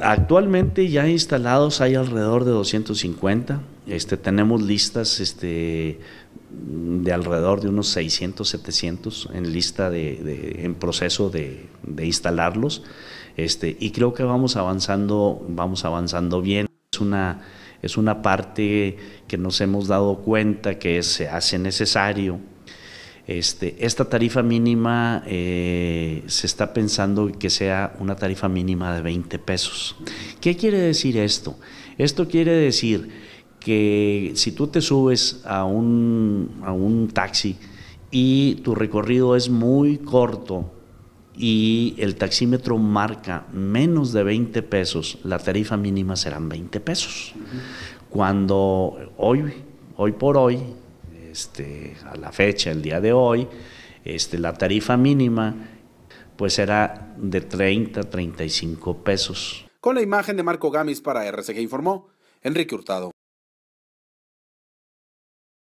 Actualmente ya instalados hay alrededor de 250. Este, tenemos listas este, de alrededor de unos 600, 700 en lista de, en proceso de, instalarlos. Este, y creo que vamos avanzando, vamos avanzando bien. Es una, es una parte que nos hemos dado cuenta que se hace necesario este, esta tarifa mínima eh, se está pensando que sea una tarifa mínima de 20 pesos. ¿Qué quiere decir esto? Esto quiere decir que si tú te subes a un, taxi y tu recorrido es muy corto, y el taxímetro marca menos de 20 pesos, la tarifa mínima serán 20 pesos. Cuando hoy, hoy por hoy, este, a la fecha, el día de hoy, este, la tarifa mínima pues será de 30 a 35 pesos. Con la imagen de Marco Gamis para RCG informó Enrique Hurtado.